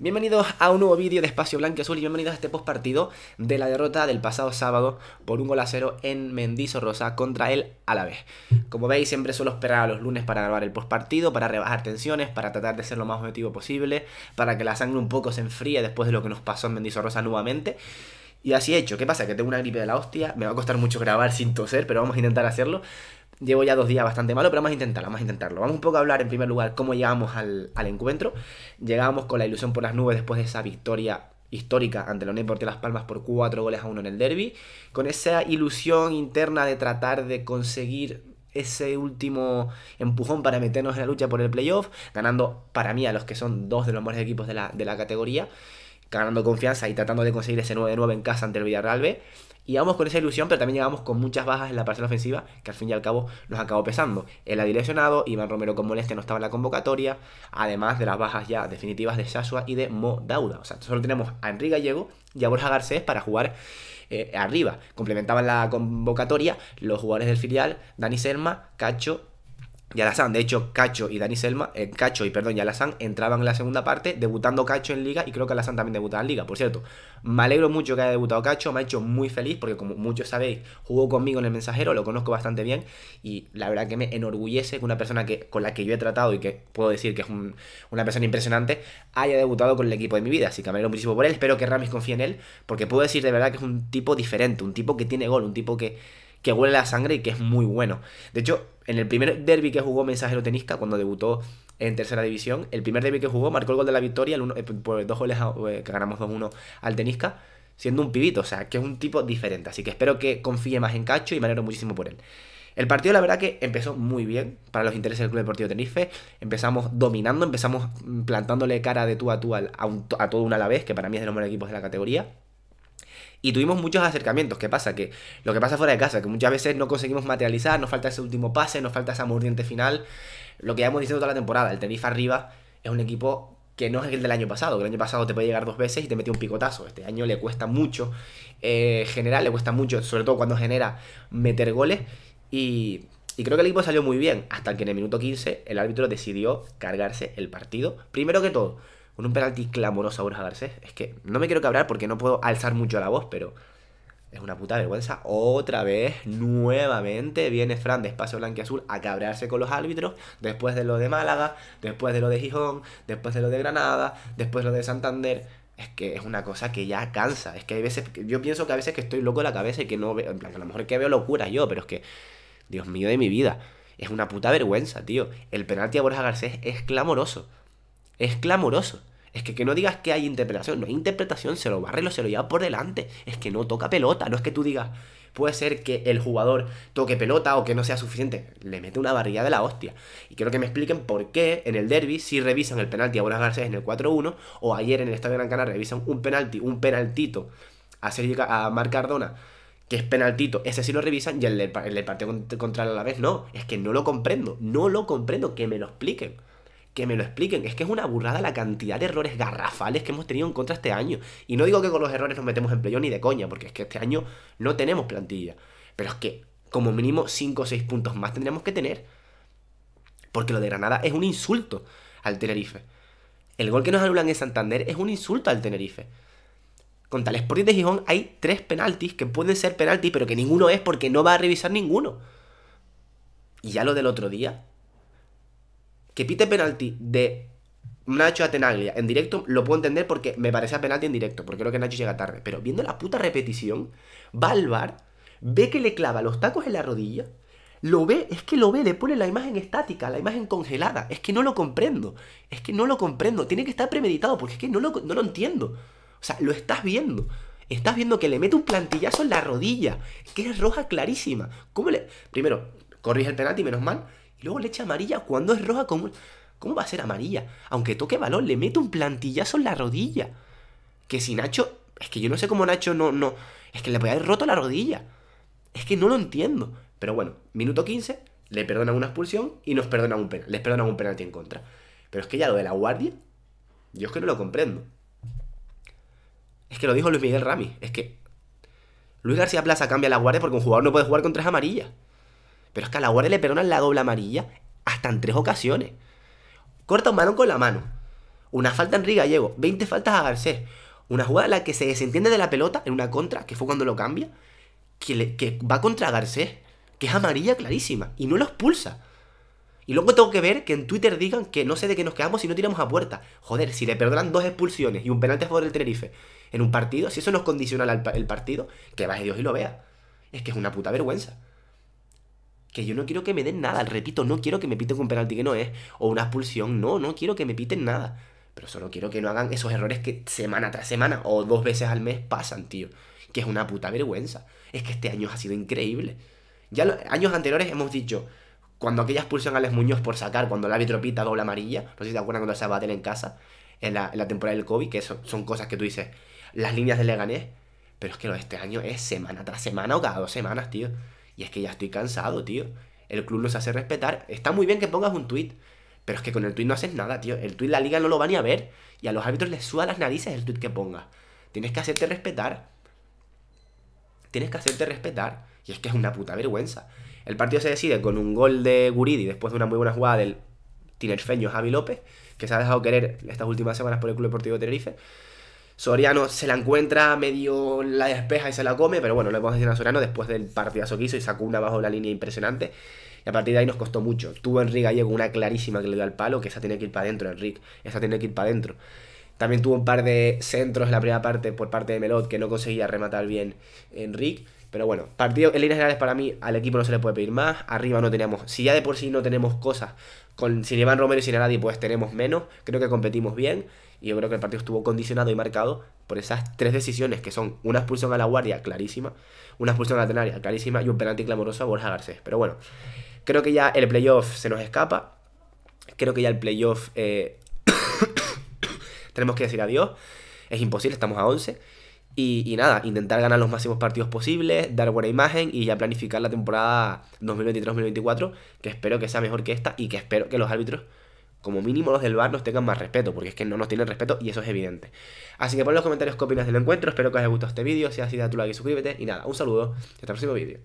Bienvenidos a un nuevo vídeo de Espacio Blanco Azul y bienvenidos a este postpartido de la derrota del pasado sábado por un gol a cero en Mendizorroza contra el Alavés. Como veis, siempre suelo esperar a los lunes para grabar el post para rebajar tensiones, para tratar de ser lo más objetivo posible, para que la sangre un poco se enfríe después de lo que nos pasó en Rosa nuevamente. Y así he hecho. ¿Qué pasa? Que tengo una gripe de la hostia, me va a costar mucho grabar sin toser, pero vamos a intentar hacerlo. Llevo ya dos días bastante malo, pero vamos a intentarlo, vamos a intentarlo. Vamos un poco a hablar en primer lugar cómo llegamos al, encuentro. llegábamos con la ilusión por las nubes después de esa victoria histórica ante el Unión de Las Palmas por 4 goles a 1 en el derby, con esa ilusión interna de tratar de conseguir ese último empujón para meternos en la lucha por el playoff, ganando para mí a los que son dos de los mejores equipos de la, de la categoría ganando confianza y tratando de conseguir ese 9 9 en casa ante el Villarreal B. Y vamos con esa ilusión, pero también llegamos con muchas bajas en la parte ofensiva, que al fin y al cabo nos acabó pesando. El direccionado, Iván Romero con molestia no estaba en la convocatoria, además de las bajas ya definitivas de Shashua y de Mo Dauda. O sea, solo tenemos a Enrique Gallego y a Borja Garcés para jugar eh, arriba. Complementaban la convocatoria los jugadores del filial, Dani Selma, Cacho, Yalasan, de hecho, Cacho y Dani Selma, eh, Cacho y perdón, Yalasan entraban en la segunda parte, debutando Cacho en Liga y creo que Alasán también debutaba en Liga. Por cierto, me alegro mucho que haya debutado Cacho, me ha hecho muy feliz porque, como muchos sabéis, jugó conmigo en el mensajero, lo conozco bastante bien y la verdad que me enorgullece que una persona que, con la que yo he tratado y que puedo decir que es una persona impresionante haya debutado con el equipo de mi vida. Así que me alegro muchísimo por él, espero que Ramis confíe en él porque puedo decir de verdad que es un tipo diferente, un tipo que tiene gol, un tipo que que huele a sangre y que es muy bueno. De hecho, en el primer derby que jugó Mensajero Tenisca, cuando debutó en tercera división, el primer derby que jugó marcó el gol de la victoria, eh, dos goles eh, que ganamos 2-1 al Tenisca, siendo un pibito, o sea, que es un tipo diferente. Así que espero que confíe más en Cacho y me muchísimo por él. El partido, la verdad, que empezó muy bien para los intereses del Club Deportivo Tenerife. Empezamos dominando, empezamos mm, plantándole cara de tú a tú a, todo un a la vez, que para mí es de los mejores equipos de la categoría. Y tuvimos muchos acercamientos. ¿Qué pasa? Que lo que pasa fuera de casa, que muchas veces no conseguimos materializar, nos falta ese último pase, nos falta esa mordiente final. Lo que hemos dicho toda la temporada, el Tenerife arriba es un equipo que no es el del año pasado, que el año pasado te puede llegar dos veces y te metió un picotazo. Este año le cuesta mucho eh, generar, le cuesta mucho, sobre todo cuando genera, meter goles. Y, y creo que el equipo salió muy bien, hasta que en el minuto 15 el árbitro decidió cargarse el partido. Primero que todo, un penalti clamoroso a Borja Garcés. Es que no me quiero cabrar porque no puedo alzar mucho la voz, pero es una puta vergüenza. Otra vez, nuevamente, viene Fran de Espacio Blanquiazul a cabrearse con los árbitros. Después de lo de Málaga, después de lo de Gijón, después de lo de Granada, después de lo de Santander. Es que es una cosa que ya cansa. Es que hay veces. Yo pienso que a veces que estoy loco de la cabeza y que no veo. En plan, a lo mejor que veo locura yo, pero es que. Dios mío de mi vida. Es una puta vergüenza, tío. El penalti a Borja Garcés es clamoroso. Es clamoroso. Es que que no digas que hay interpretación, no hay interpretación, se lo barre, lo se lo lleva por delante. Es que no toca pelota, no es que tú digas, puede ser que el jugador toque pelota o que no sea suficiente. Le mete una barrilla de la hostia. Y quiero que me expliquen por qué en el derby si revisan el penalti a buenas Garcés en el 4-1 o ayer en el Estadio Gran Canaria revisan un penalti, un penaltito a, Sergio, a Marc Cardona que es penaltito, ese sí lo revisan y el el partido contra el Alavés no. Es que no lo comprendo, no lo comprendo, que me lo expliquen que me lo expliquen. Es que es una burrada la cantidad de errores garrafales que hemos tenido en contra este año. Y no digo que con los errores nos metemos en pleyo ni de coña, porque es que este año no tenemos plantilla. Pero es que como mínimo 5 o 6 puntos más tendríamos que tener. Porque lo de Granada es un insulto al Tenerife. El gol que nos anulan en Santander es un insulto al Tenerife. Contra el Sporting de Gijón hay tres penaltis que pueden ser penaltis, pero que ninguno es porque no va a revisar ninguno. Y ya lo del otro día, que pite penalti de Nacho a en directo lo puedo entender porque me parece a penalti en directo, porque creo que Nacho llega tarde. Pero viendo la puta repetición, va ve que le clava los tacos en la rodilla, lo ve, es que lo ve, le pone la imagen estática, la imagen congelada. Es que no lo comprendo, es que no lo comprendo. Tiene que estar premeditado porque es que no lo, no lo entiendo. O sea, lo estás viendo. Estás viendo que le mete un plantillazo en la rodilla, que es roja clarísima. ¿Cómo le.? Primero, corrige el penalti, menos mal. Y luego leche amarilla cuando es roja, ¿cómo, ¿cómo va a ser amarilla? Aunque toque balón, le mete un plantillazo en la rodilla. Que si Nacho. Es que yo no sé cómo Nacho no. no es que le puede haber roto la rodilla. Es que no lo entiendo. Pero bueno, minuto 15, le perdonan una expulsión y nos perdonan un penal, les perdonan un penalti en contra. Pero es que ya lo de la guardia, yo es que no lo comprendo. Es que lo dijo Luis Miguel Rami. Es que Luis García Plaza cambia la guardia porque un jugador no puede jugar con tres amarillas. Pero es que a la guardia le perdonan la doble amarilla hasta en tres ocasiones. Corta un balón con la mano. Una falta en Riga, llego. 20 faltas a Garcés. Una jugada en la que se desentiende de la pelota en una contra, que fue cuando lo cambia. Que, que va contra Garcés. Que es amarilla clarísima. Y no lo expulsa. Y luego tengo que ver que en Twitter digan que no sé de qué nos quedamos si no tiramos a puerta. Joder, si le perdonan dos expulsiones y un penalti a favor del Tenerife en un partido, si eso nos condiciona el, partido, que vaya Dios y lo vea. Es que es una puta vergüenza que yo no quiero que me den nada, repito, no quiero que me piten un penalti que no es, o una expulsión, no, no quiero que me piten nada. Pero solo quiero que no hagan esos errores que semana tras semana o dos veces al mes pasan, tío. Que es una puta vergüenza. Es que este año ha sido increíble. Ya los años anteriores hemos dicho, cuando aquella expulsión a Les Muñoz por sacar, cuando la árbitro pita doble amarilla, no sé si te acuerdas cuando se va en casa, en la, en la, temporada del COVID, que son, cosas que tú dices, las líneas de Leganés, pero es que este año es semana tras semana o cada dos semanas, tío. Y es que ya estoy cansado, tío. El club se hace respetar. Está muy bien que pongas un tuit, pero es que con el tuit no haces nada, tío. El tweet la liga no lo va ni a ver y a los árbitros les suda las narices el tuit que pongas. Tienes que hacerte respetar. Tienes que hacerte respetar. Y es que es una puta vergüenza. El partido se decide con un gol de Guridi después de una muy buena jugada del tinerfeño Javi López, que se ha dejado querer estas últimas semanas por el Club Deportivo Tenerife. Soriano se la encuentra, medio la despeja y se la come, pero bueno, le vamos a decir a Soriano después del partidazo que hizo y sacó una bajo la línea impresionante. Y a partir de ahí nos costó mucho. Tuvo Enrique Gallego una clarísima que le dio al palo, que esa tiene que ir para adentro, Enrique. Esa tiene que ir para adentro. También tuvo un par de centros en la primera parte por parte de Melot que no conseguía rematar bien Enrique. Pero bueno, partido en líneas generales para mí al equipo no se le puede pedir más. Arriba no teníamos, si ya de por sí no tenemos cosas, con, sin Iván Romero y a nadie pues tenemos menos. Creo que competimos bien y yo creo que el partido estuvo condicionado y marcado por esas tres decisiones que son una expulsión a la guardia clarísima, una expulsión a la tenaria clarísima y un penalti clamoroso a Borja Garcés. Pero bueno, creo que ya el playoff se nos escapa. Creo que ya el playoff eh, tenemos que decir adiós. Es imposible, estamos a 11. Y, nada, intentar ganar los máximos partidos posibles, dar buena imagen y ya planificar la temporada 2023-2024, que espero que sea mejor que esta y que espero que los árbitros, como mínimo los del bar, nos tengan más respeto, porque es que no nos tienen respeto y eso es evidente. Así que pon en los comentarios qué opinas del encuentro, espero que os haya gustado este vídeo, si es así, dale tu like y suscríbete. Y nada, un saludo y hasta el próximo vídeo.